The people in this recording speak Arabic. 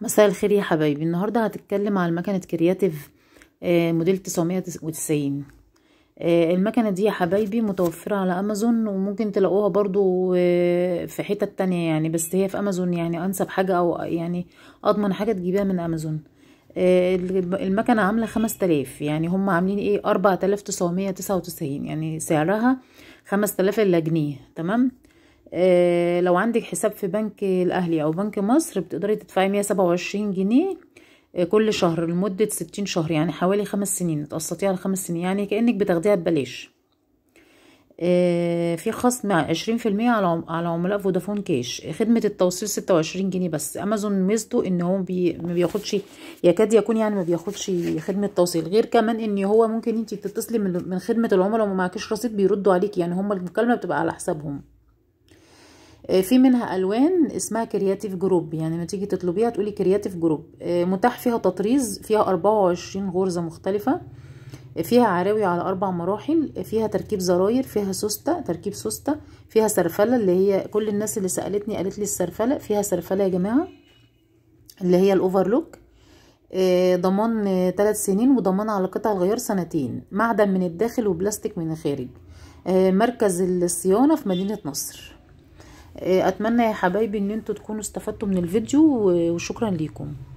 مساء الخير يا حبايبي النهارده هتتكلم على مكنه كرياتيف آه، موديل 990 آه، المكنه دي يا حبايبي متوفره على امازون وممكن تلاقوها برضو آه، في حتت تانية يعني بس هي في امازون يعني انسب حاجه او يعني اضمن حاجه تجيبها من امازون المكنه عامله 5000 يعني هم عاملين ايه 4999 يعني سعرها 5000 الا جنيه تمام آه، لو عندك حساب في بنك الاهلي او بنك مصر بتقدري تدفعي 127 جنيه آه، كل شهر لمدة 60 شهر يعني حوالي خمس سنين تقسطيها لخمس سنين يعني كأنك بتاخديها ببلاش آه، في خصم عشرين في المية على عملاء فودافون كاش خدمة التوصيل ستة وعشرين جنيه بس أمازون ميزته إن هو بي ما بياخدش يكاد يكون يعني ما بياخدش خدمة توصيل غير كمان إن هو ممكن أنت تتصلي من خدمة العملاء وما رصيد بيردوا عليك يعني هما المكالمة بتبقى على حسابهم آه، في منها الوان اسمها كرياتيف جروب يعني ما تيجي تطلبيها تقولي كرياتيف جروب آه، متاح فيها تطريز فيها 24 غرزه مختلفه آه، فيها عراوي على اربع مراحل فيها تركيب زراير فيها سوسته تركيب سوسته فيها سرفله اللي هي كل الناس اللي سالتني قالت لي السرفله فيها سرفله يا جماعه اللي هي الاوفرلوك ضمان ثلاث سنين وضمان على قطع الغيار سنتين معدن من الداخل وبلاستيك من الخارج مركز الصيانه في مدينه نصر آه، اتمنى يا حبايبي ان انتوا تكونوا استفدتوا من الفيديو وشكرا ليكم